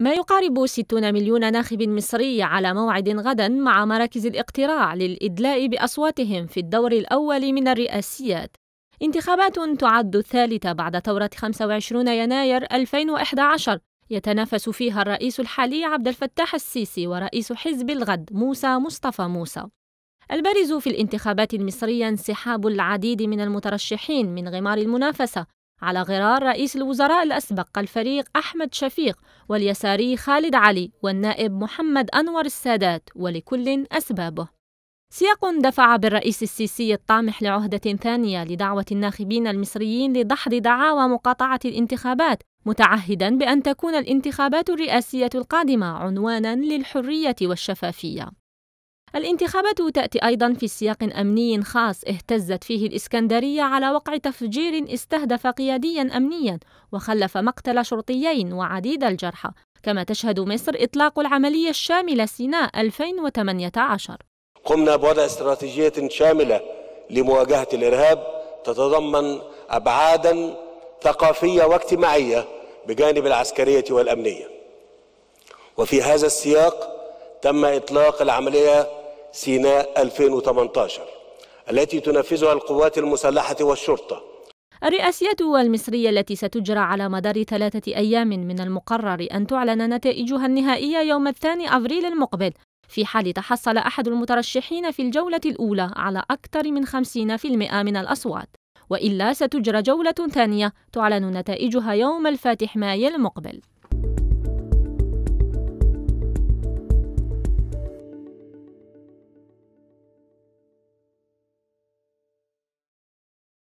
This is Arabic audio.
ما يقارب 60 مليون ناخب مصري على موعد غدا مع مراكز الاقتراع للإدلاء بأصواتهم في الدور الأول من الرئاسيات انتخابات تعد الثالثة بعد ثورة 25 يناير 2011 يتنافس فيها الرئيس الحالي عبد الفتاح السيسي ورئيس حزب الغد موسى مصطفى موسى البارز في الانتخابات المصرية انسحاب العديد من المترشحين من غمار المنافسة على غرار رئيس الوزراء الأسبق الفريق أحمد شفيق واليساري خالد علي والنائب محمد أنور السادات ولكل أسبابه سياق دفع بالرئيس السيسي الطامح لعهدة ثانية لدعوة الناخبين المصريين لدحض دعاوى مقاطعة الانتخابات متعهدا بأن تكون الانتخابات الرئاسية القادمة عنوانا للحرية والشفافية الانتخابات تأتي أيضا في سياق أمني خاص اهتزت فيه الإسكندرية على وقع تفجير استهدف قياديا أمنيا وخلف مقتل شرطيين وعديد الجرحى كما تشهد مصر إطلاق العملية الشاملة سيناء 2018 قمنا بوضع استراتيجية شاملة لمواجهة الإرهاب تتضمن أبعادا ثقافية واجتماعية بجانب العسكرية والأمنية وفي هذا السياق تم إطلاق العملية سيناء 2018 التي تنفذها القوات المسلحة والشرطة الرئاسية المصرية التي ستجرى على مدار ثلاثة أيام من المقرر أن تعلن نتائجها النهائية يوم الثاني أفريل المقبل في حال تحصل أحد المترشحين في الجولة الأولى على أكثر من 50% من الأصوات وإلا ستجرى جولة ثانية تعلن نتائجها يوم الفاتح مايو المقبل